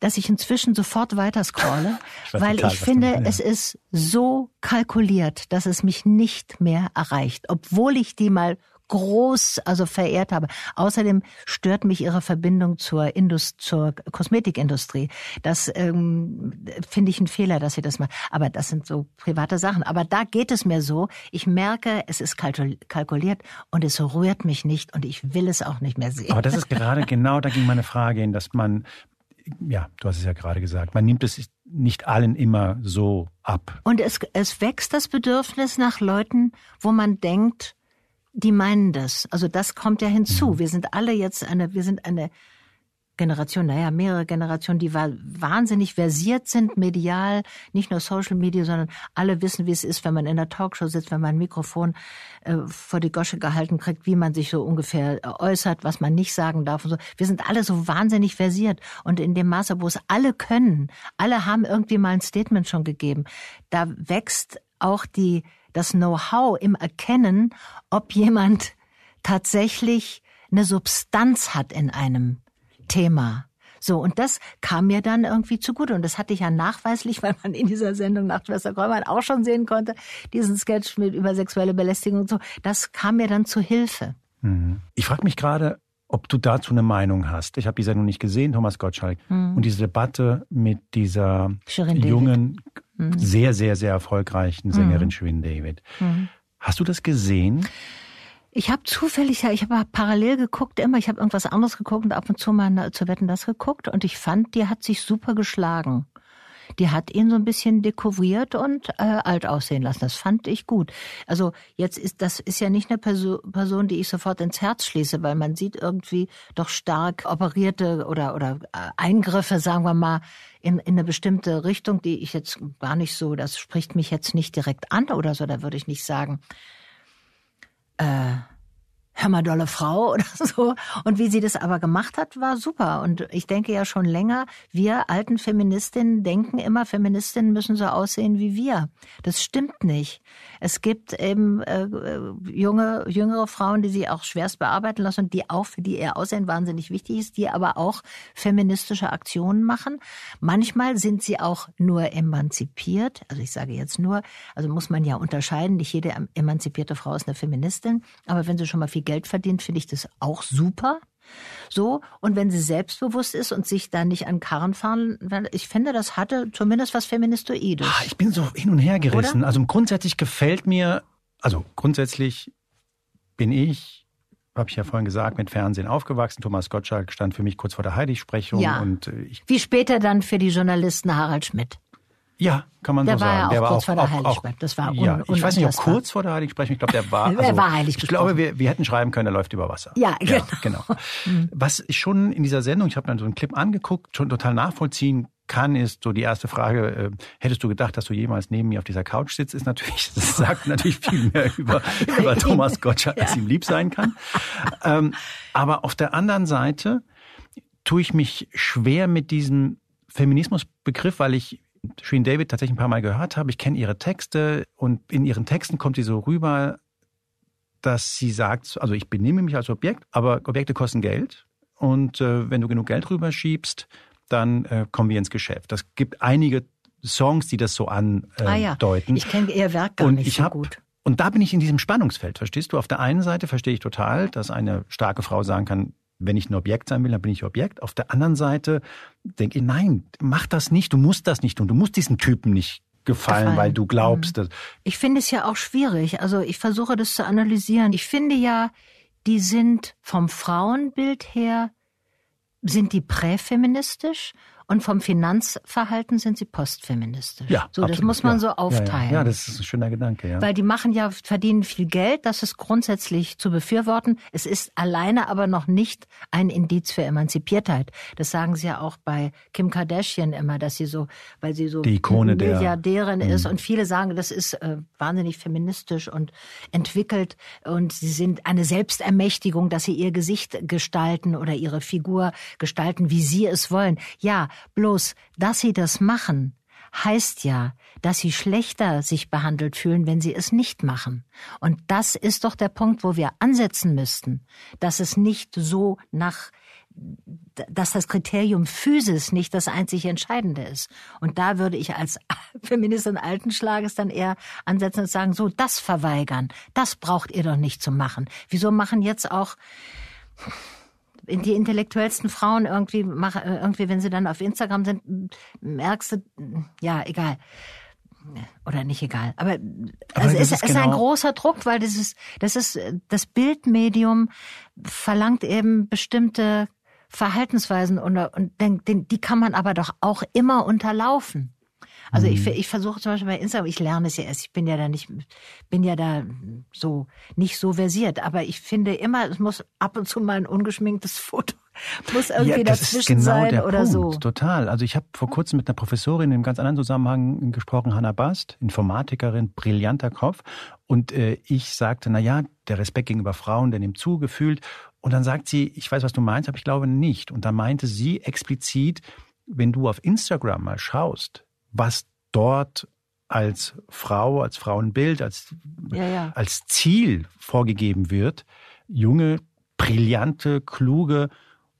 dass ich inzwischen sofort weiter scrolle, weil total, ich finde, meinst, ja. es ist so kalkuliert, dass es mich nicht mehr erreicht, obwohl ich die mal groß also verehrt habe. Außerdem stört mich ihre Verbindung zur, Indust zur Kosmetikindustrie. Das ähm, finde ich einen Fehler, dass sie das macht. Aber das sind so private Sachen. Aber da geht es mir so. Ich merke, es ist kalkuliert und es rührt mich nicht und ich will es auch nicht mehr sehen. Aber das ist gerade genau, da ging meine Frage hin, dass man ja, du hast es ja gerade gesagt, man nimmt es nicht allen immer so ab. Und es, es wächst das Bedürfnis nach Leuten, wo man denkt, die meinen das. Also das kommt ja hinzu. Mhm. Wir sind alle jetzt eine, wir sind eine Generation, naja, mehrere Generationen, die wahnsinnig versiert sind, medial, nicht nur Social Media, sondern alle wissen, wie es ist, wenn man in der Talkshow sitzt, wenn man ein Mikrofon äh, vor die Gosche gehalten kriegt, wie man sich so ungefähr äh, äußert, was man nicht sagen darf und so. Wir sind alle so wahnsinnig versiert und in dem Maße, wo es alle können, alle haben irgendwie mal ein Statement schon gegeben, da wächst auch die das Know-how im Erkennen, ob jemand tatsächlich eine Substanz hat in einem Thema. So, und das kam mir dann irgendwie zugute. Und das hatte ich ja nachweislich, weil man in dieser Sendung nach Schwester Kollmann auch schon sehen konnte, diesen Sketch mit über sexuelle Belästigung und so. Das kam mir dann zu Hilfe. Mhm. Ich frage mich gerade, ob du dazu eine Meinung hast. Ich habe die Sendung nicht gesehen, Thomas Gottschalk. Mhm. Und diese Debatte mit dieser Shirin jungen, David. Mhm. Sehr, sehr, sehr erfolgreichen Sängerin mhm. Shirin David. Mhm. Hast du das gesehen? Ich habe zufällig, ja, ich habe parallel geguckt immer, ich habe irgendwas anderes geguckt und ab und zu mal zu Wetten das geguckt und ich fand, die hat sich super geschlagen die hat ihn so ein bisschen dekoriert und äh, alt aussehen lassen. Das fand ich gut. Also jetzt ist das ist ja nicht eine Perso Person, die ich sofort ins Herz schließe, weil man sieht irgendwie doch stark operierte oder oder äh, Eingriffe, sagen wir mal, in, in eine bestimmte Richtung, die ich jetzt gar nicht so, das spricht mich jetzt nicht direkt an oder so, da würde ich nicht sagen. Äh, hör mal, dolle Frau oder so. Und wie sie das aber gemacht hat, war super. Und ich denke ja schon länger, wir alten Feministinnen denken immer, Feministinnen müssen so aussehen wie wir. Das stimmt nicht. Es gibt eben äh, äh junge, jüngere Frauen, die sich auch schwerst bearbeiten lassen und die auch für die ihr Aussehen wahnsinnig wichtig ist, die aber auch feministische Aktionen machen. Manchmal sind sie auch nur emanzipiert. Also ich sage jetzt nur, also muss man ja unterscheiden. Nicht jede emanzipierte Frau ist eine Feministin. Aber wenn sie schon mal viel Geld verdient, finde ich das auch super. So, und wenn sie selbstbewusst ist und sich da nicht an Karren fahren, ich finde, das hatte zumindest was Feministoides. Ach, ich bin so hin und her gerissen. Oder? Also grundsätzlich gefällt mir, also grundsätzlich bin ich, habe ich ja vorhin gesagt, mit Fernsehen aufgewachsen. Thomas Gottschalk stand für mich kurz vor der Heiligsprechung. Ja. Und äh, ich Wie später dann für die Journalisten Harald Schmidt. Ja, kann man der so sagen. der war auch ja kurz auch, vor der Heiligsprechung. Das war un, ja, Ich weiß nicht, ob kurz vor der Heiligsprechung, ich glaube, der war. Also, er war heilig. Ich glaube, wir, wir hätten schreiben können, er läuft über Wasser. Ja, ja genau. genau. Mhm. Was schon in dieser Sendung, ich habe mir so einen Clip angeguckt, schon total nachvollziehen kann, ist so die erste Frage, äh, hättest du gedacht, dass du jemals neben mir auf dieser Couch sitzt, ist natürlich, das sagt natürlich viel mehr über, über Thomas Gottschalk, als ihm lieb sein kann. Ähm, aber auf der anderen Seite tue ich mich schwer mit diesem Feminismusbegriff, weil ich Shreen David tatsächlich ein paar Mal gehört habe. Ich kenne ihre Texte und in ihren Texten kommt sie so rüber, dass sie sagt, also ich benehme mich als Objekt, aber Objekte kosten Geld. Und äh, wenn du genug Geld rüberschiebst, dann äh, kommen wir ins Geschäft. Das gibt einige Songs, die das so andeuten. ah ja. Ich kenne ihr Werk gar und nicht so hab, gut. Und da bin ich in diesem Spannungsfeld, verstehst du? Auf der einen Seite verstehe ich total, dass eine starke Frau sagen kann, wenn ich ein Objekt sein will, dann bin ich Objekt. Auf der anderen Seite denke ich, nein, mach das nicht, du musst das nicht tun, du musst diesen Typen nicht gefallen, gefallen. weil du glaubst. Mhm. Ich finde es ja auch schwierig, also ich versuche das zu analysieren. Ich finde ja, die sind vom Frauenbild her, sind die präfeministisch und vom Finanzverhalten sind sie postfeministisch. Ja, so, absolut, das muss man ja. so aufteilen. Ja, ja, das ist ein schöner Gedanke, ja. Weil die machen ja, verdienen viel Geld, das ist grundsätzlich zu befürworten. Es ist alleine aber noch nicht ein Indiz für Emanzipiertheit. Das sagen sie ja auch bei Kim Kardashian immer, dass sie so, weil sie so die Ikone Milliardärin der, mhm. ist. Und viele sagen, das ist äh, wahnsinnig feministisch und entwickelt. Und sie sind eine Selbstermächtigung, dass sie ihr Gesicht gestalten oder ihre Figur gestalten, wie sie es wollen. Ja, Bloß, dass sie das machen, heißt ja, dass sie schlechter sich behandelt fühlen, wenn sie es nicht machen. Und das ist doch der Punkt, wo wir ansetzen müssten, dass es nicht so nach dass das Kriterium Physis nicht das einzig Entscheidende ist. Und da würde ich als Feministin alten Schlages dann eher ansetzen und sagen, so, das verweigern, das braucht ihr doch nicht zu machen. Wieso machen jetzt auch die intellektuellsten Frauen irgendwie machen, äh, irgendwie, wenn sie dann auf Instagram sind, merkst du, ja, egal. Oder nicht egal. Aber, Aber also es ist, genau ist ein genau großer Druck, weil das ist, das ist, das Bildmedium verlangt eben bestimmte Verhaltensweisen und, und den, den, die kann man aber doch auch immer unterlaufen. Also mhm. ich, ich versuche zum Beispiel bei Instagram, ich lerne es ja erst, ich bin ja da nicht, bin ja da so nicht so versiert, aber ich finde immer, es muss ab und zu mal ein ungeschminktes Foto muss irgendwie ja, das ist genau sein der oder Punkt. so. Total. Also ich habe vor mhm. kurzem mit einer Professorin in einem ganz anderen Zusammenhang gesprochen, Hanna Bast, Informatikerin, brillanter Kopf. Und äh, ich sagte, na ja, der Respekt gegenüber Frauen, der nimmt zu, gefühlt. Und dann sagt sie, ich weiß, was du meinst, aber ich glaube nicht. Und dann meinte sie explizit, wenn du auf Instagram mal schaust, was dort als Frau, als Frauenbild, als, ja, ja. als Ziel vorgegeben wird. Junge, brillante, kluge,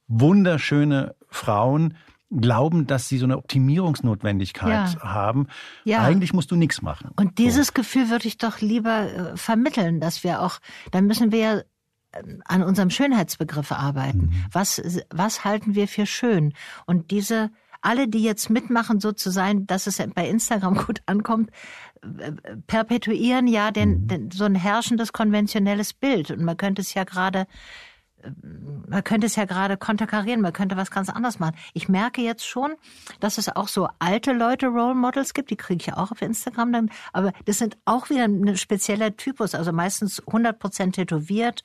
wunderschöne Frauen glauben, dass sie so eine Optimierungsnotwendigkeit ja. haben. Eigentlich musst du nichts machen. Und dieses so. Gefühl würde ich doch lieber äh, vermitteln, dass wir auch, dann müssen wir ähm, an unserem Schönheitsbegriff arbeiten. Mhm. Was, was halten wir für schön? Und diese alle, die jetzt mitmachen, so zu sein, dass es bei Instagram gut ankommt, perpetuieren ja den, mhm. den, so ein herrschendes konventionelles Bild. Und man könnte es ja gerade man könnte es ja gerade konterkarieren, man könnte was ganz anderes machen. Ich merke jetzt schon, dass es auch so alte Leute Role Models gibt, die kriege ich ja auch auf Instagram dann, aber das sind auch wieder ein spezieller Typus, also meistens 100% tätowiert,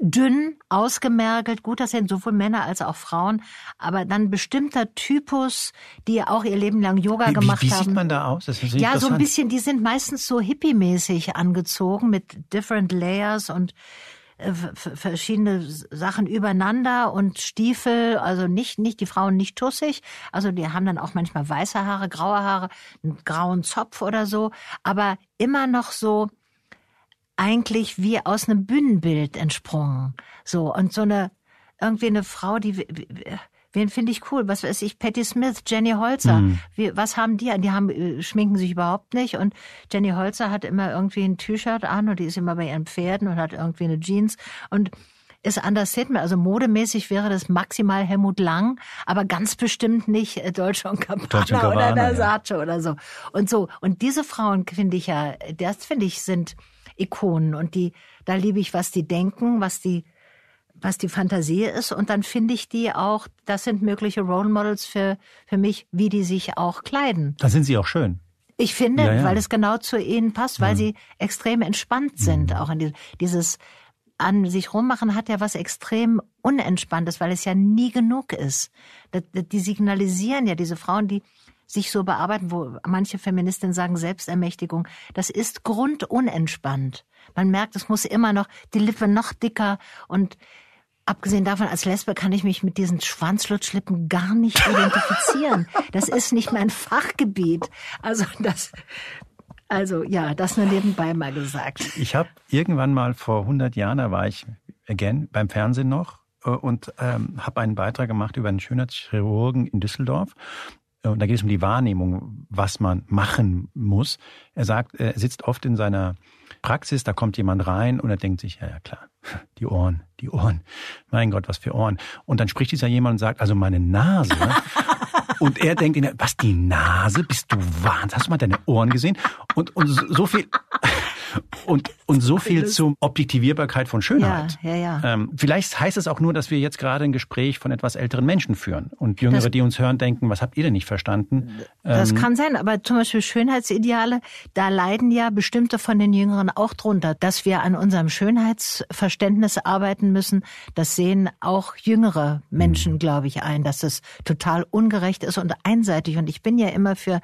dünn, ausgemergelt, gut das sind sowohl Männer als auch Frauen, aber dann bestimmter Typus, die auch ihr Leben lang Yoga wie, gemacht wie, wie haben. Wie sieht man da aus? ja, so ein bisschen, die sind meistens so hippie-mäßig angezogen mit different layers und äh, verschiedene Sachen übereinander und Stiefel, also nicht, nicht, die Frauen nicht tussig. Also die haben dann auch manchmal weiße Haare, graue Haare, einen grauen Zopf oder so, aber immer noch so, eigentlich wie aus einem Bühnenbild entsprungen. So, und so eine, irgendwie eine Frau, die, Wen finde ich cool? Was weiß ich? Patti Smith, Jenny Holzer. Mhm. Wie, was haben die an? Die haben, äh, schminken sich überhaupt nicht. Und Jenny Holzer hat immer irgendwie ein T-Shirt an und die ist immer bei ihren Pferden und hat irgendwie eine Jeans und ist anders Sidman. Also modemäßig wäre das maximal Helmut Lang, aber ganz bestimmt nicht äh, Deutsche und Campana, oder Versace ja. oder so. Und so. Und diese Frauen finde ich ja, das finde ich sind, Ikonen. Und die, da liebe ich, was die denken, was die, was die Fantasie ist. Und dann finde ich die auch, das sind mögliche Role Models für, für mich, wie die sich auch kleiden. Da sind sie auch schön. Ich finde, ja, ja. weil es genau zu ihnen passt, weil mhm. sie extrem entspannt sind. Mhm. Auch in die, dieses an sich rummachen hat ja was extrem Unentspanntes, weil es ja nie genug ist. Die signalisieren ja diese Frauen, die sich so bearbeiten, wo manche Feministinnen sagen Selbstermächtigung, das ist grundunentspannt. Man merkt, es muss immer noch die Lippe noch dicker und Abgesehen davon, als Lesbe kann ich mich mit diesen Schwanzlutschlippen gar nicht identifizieren. Das ist nicht mein Fachgebiet. Also das, also ja, das nur nebenbei mal gesagt. Ich habe irgendwann mal vor 100 Jahren, da war ich again beim Fernsehen noch äh, und ähm, habe einen Beitrag gemacht über einen Schönheitschirurgen in Düsseldorf und da geht es um die Wahrnehmung, was man machen muss. Er sagt, er sitzt oft in seiner Praxis, da kommt jemand rein und er denkt sich, ja, ja, klar, die Ohren, die Ohren. Mein Gott, was für Ohren. Und dann spricht dieser jemand und sagt, also meine Nase. Und er denkt, was, die Nase? Bist du wahnsinnig? Hast du mal deine Ohren gesehen? Und, und so viel, und, und so viel zur Objektivierbarkeit von Schönheit. Ja, ja, ja. Ähm, vielleicht heißt es auch nur, dass wir jetzt gerade ein Gespräch von etwas älteren Menschen führen und Jüngere, das, die uns hören, denken, was habt ihr denn nicht verstanden? Ähm, das kann sein, aber zum Beispiel Schönheitsideale, da leiden ja bestimmte von den Jüngeren auch drunter, dass wir an unserem Schönheitsverständnis arbeiten müssen. Das sehen auch jüngere Menschen, hm. glaube ich, ein, dass es total ungerecht ist und einseitig. Und ich bin ja immer für,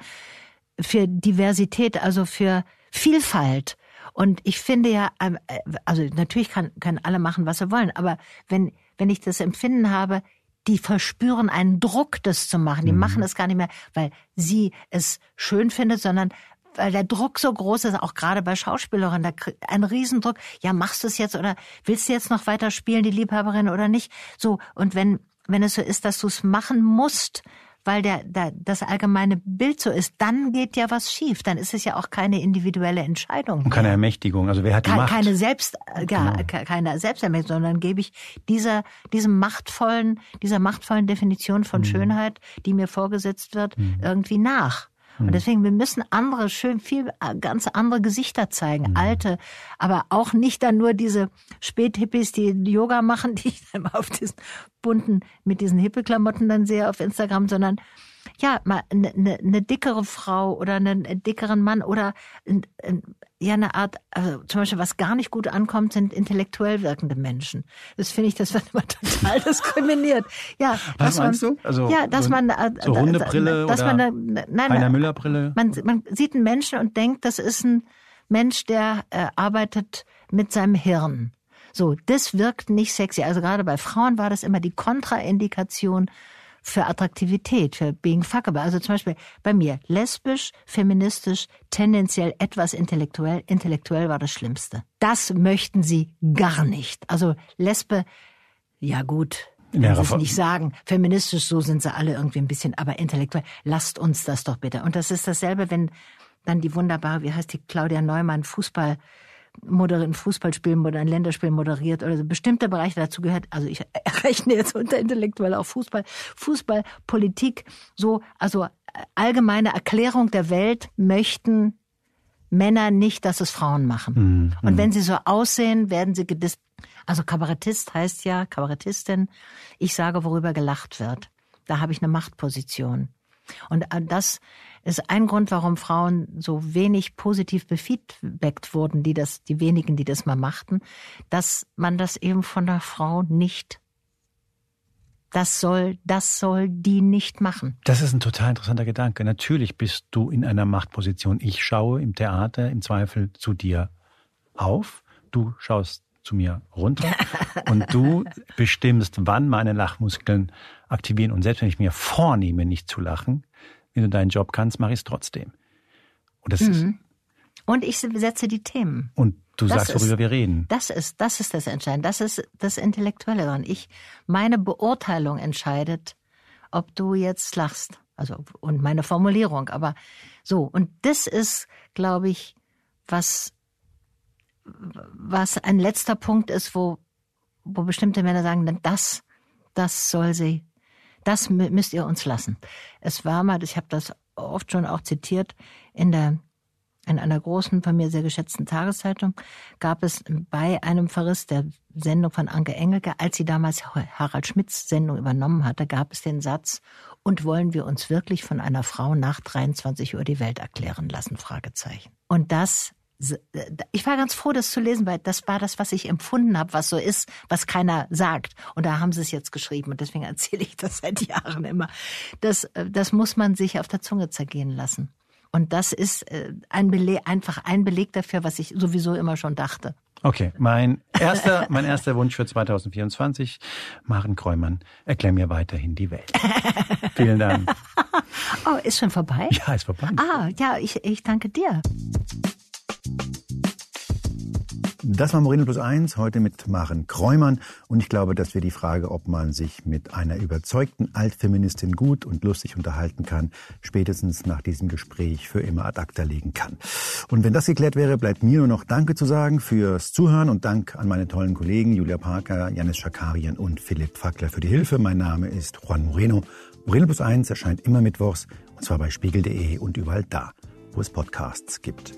für Diversität, also für Vielfalt und ich finde ja, ähm, äh, also natürlich kann, können alle machen, was sie wollen, aber wenn, wenn ich das Empfinden habe, die verspüren einen Druck, das zu machen. Die mhm. machen es gar nicht mehr, weil sie es schön findet, sondern weil der Druck so groß ist, auch gerade bei Schauspielerinnen, da ein Riesendruck. Ja, machst du es jetzt oder willst du jetzt noch weiter spielen, die Liebhaberin oder nicht? So. Und wenn, wenn es so ist, dass du es machen musst, weil der, der, das allgemeine Bild so ist, dann geht ja was schief. Dann ist es ja auch keine individuelle Entscheidung. Und keine Ermächtigung. Also wer hat die keine, Macht? Keine Selbst, äh, ja, genau. keine Selbstermächtigung, sondern gebe ich dieser, diesem machtvollen, dieser machtvollen Definition von mhm. Schönheit, die mir vorgesetzt wird, mhm. irgendwie nach. Und hm. deswegen, wir müssen andere schön viel, äh, ganz andere Gesichter zeigen, mhm. alte, aber auch nicht dann nur diese Späthippies, die Yoga machen, die ich dann auf diesen bunten, mit diesen Hippie-Klamotten dann sehe auf Instagram, sondern ja, mal eine ne, ne dickere Frau oder einen dickeren Mann oder ja, eine Art, also zum Beispiel, was gar nicht gut ankommt, sind intellektuell wirkende Menschen. Das finde ich, das wird immer total diskriminiert. Ja, was meinst man, du? Also, ja, dass so, man, äh, so runde Brille dass oder man, ne, nein, Heiner Müller Brille. Man, man sieht einen Menschen und denkt, das ist ein Mensch, der äh, arbeitet mit seinem Hirn. So, das wirkt nicht sexy. Also gerade bei Frauen war das immer die Kontraindikation für Attraktivität, für being fuckable. Also zum Beispiel bei mir lesbisch, feministisch, tendenziell etwas intellektuell. Intellektuell war das Schlimmste. Das möchten sie gar nicht. Also Lesbe, ja gut, Wäre es nicht sagen. Feministisch, so sind sie alle irgendwie ein bisschen, aber intellektuell. Lasst uns das doch bitte. Und das ist dasselbe, wenn dann die wunderbare, wie heißt die Claudia Neumann, Fußball, moderiert, ein Fußballspiel oder ein Länderspiel moderiert oder so. bestimmte Bereiche dazu gehört. Also ich rechne jetzt unter intellektuell auch Fußball, Fußball, Politik, so, also äh, allgemeine Erklärung der Welt möchten Männer nicht, dass es Frauen machen. Mhm. Und mhm. wenn sie so aussehen, werden sie gedis also Kabarettist heißt ja Kabarettistin, ich sage, worüber gelacht wird. Da habe ich eine Machtposition. Und äh, das ist ein Grund, warum Frauen so wenig positiv befeedbackt wurden, die das, die wenigen, die das mal machten, dass man das eben von der Frau nicht das soll, das soll die nicht machen. Das ist ein total interessanter Gedanke. Natürlich bist du in einer Machtposition. Ich schaue im Theater im Zweifel zu dir auf. Du schaust zu mir runter und du bestimmst, wann meine Lachmuskeln aktivieren. Und selbst wenn ich mir vornehme, nicht zu lachen, wenn du deinen Job kannst, mache ich es trotzdem. Und das mhm. ist. Und ich setze die Themen. Und du das sagst, worüber ist, wir reden. Das ist, das ist das Entscheidende. Das ist das Intellektuelle daran. Ich, meine Beurteilung entscheidet, ob du jetzt lachst. Also, und meine Formulierung. Aber so. Und das ist, glaube ich, was was ein letzter Punkt ist, wo, wo bestimmte Männer sagen, das, das soll sie, das müsst ihr uns lassen. Es war mal, ich habe das oft schon auch zitiert, in der in einer großen, von mir sehr geschätzten Tageszeitung gab es bei einem Verriss der Sendung von Anke Engelke, als sie damals Harald Schmidts Sendung übernommen hatte, gab es den Satz, und wollen wir uns wirklich von einer Frau nach 23 Uhr die Welt erklären lassen? Fragezeichen. Und das äh, ich war ganz froh, das zu lesen, weil das war das, was ich empfunden habe, was so ist, was keiner sagt. Und da haben sie es jetzt geschrieben und deswegen erzähle ich das seit Jahren immer. Das, äh, das muss man sich auf der Zunge zergehen lassen. Und das ist äh, ein Beleg, einfach ein Beleg dafür, was ich sowieso immer schon dachte. Okay, mein erster, mein erster Wunsch für 2024, Maren Kräumann, erklär mir weiterhin die Welt. Vielen Dank. Oh, ist schon vorbei? Ja, ist vorbei. Ah, ja, ich, ich danke dir. Das war Moreno Plus eins heute mit Maren Kräumann. Und ich glaube, dass wir die Frage, ob man sich mit einer überzeugten Altfeministin gut und lustig unterhalten kann, spätestens nach diesem Gespräch für immer ad acta legen kann. Und wenn das geklärt wäre, bleibt mir nur noch Danke zu sagen fürs Zuhören und Dank an meine tollen Kollegen Julia Parker, Janis Schakarian und Philipp Fackler für die Hilfe. Mein Name ist Juan Moreno. Moreno Plus eins erscheint immer mittwochs und zwar bei spiegel.de und überall da, wo es Podcasts gibt.